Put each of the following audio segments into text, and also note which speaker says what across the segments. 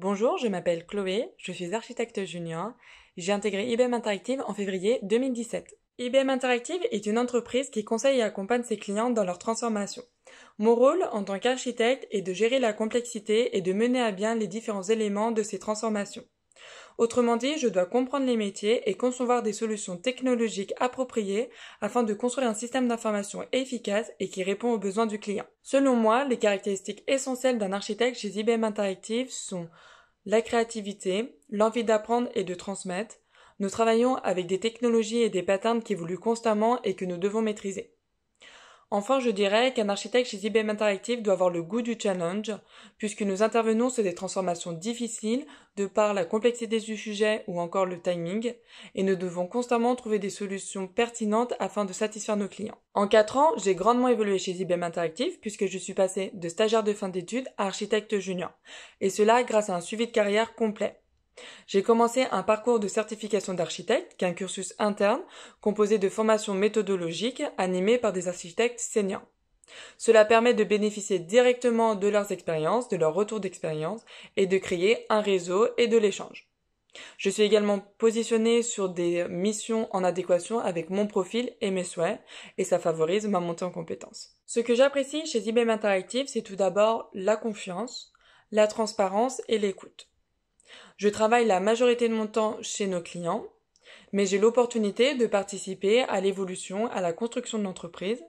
Speaker 1: Bonjour, je m'appelle Chloé, je suis architecte junior. J'ai intégré IBM Interactive en février 2017. IBM Interactive est une entreprise qui conseille et accompagne ses clients dans leur transformation. Mon rôle en tant qu'architecte est de gérer la complexité et de mener à bien les différents éléments de ces transformations. Autrement dit, je dois comprendre les métiers et concevoir des solutions technologiques appropriées afin de construire un système d'information efficace et qui répond aux besoins du client. Selon moi, les caractéristiques essentielles d'un architecte chez IBM Interactive sont la créativité, l'envie d'apprendre et de transmettre. Nous travaillons avec des technologies et des patterns qui évoluent constamment et que nous devons maîtriser. Enfin, je dirais qu'un architecte chez IBM Interactive doit avoir le goût du challenge, puisque nous intervenons sur des transformations difficiles de par la complexité du sujet ou encore le timing, et nous devons constamment trouver des solutions pertinentes afin de satisfaire nos clients. En quatre ans, j'ai grandement évolué chez IBM Interactive, puisque je suis passé de stagiaire de fin d'études à architecte junior, et cela grâce à un suivi de carrière complet. J'ai commencé un parcours de certification d'architecte, qui est un cursus interne composé de formations méthodologiques animées par des architectes seniors. Cela permet de bénéficier directement de leurs expériences, de leurs retours d'expérience et de créer un réseau et de l'échange. Je suis également positionnée sur des missions en adéquation avec mon profil et mes souhaits, et ça favorise ma montée en compétences. Ce que j'apprécie chez IBM Interactive, c'est tout d'abord la confiance, la transparence et l'écoute. Je travaille la majorité de mon temps chez nos clients, mais j'ai l'opportunité de participer à l'évolution, à la construction de l'entreprise.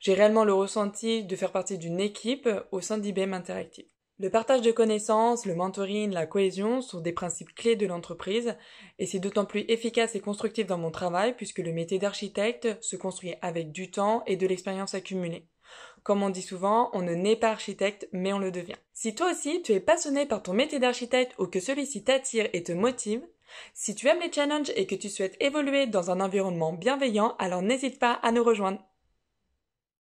Speaker 1: J'ai réellement le ressenti de faire partie d'une équipe au sein d'IBM Interactive. Le partage de connaissances, le mentoring, la cohésion sont des principes clés de l'entreprise et c'est d'autant plus efficace et constructif dans mon travail puisque le métier d'architecte se construit avec du temps et de l'expérience accumulée. Comme on dit souvent, on ne naît pas architecte, mais on le devient. Si toi aussi, tu es passionné par ton métier d'architecte ou que celui-ci t'attire et te motive, si tu aimes les challenges et que tu souhaites évoluer dans un environnement bienveillant, alors n'hésite pas à nous rejoindre.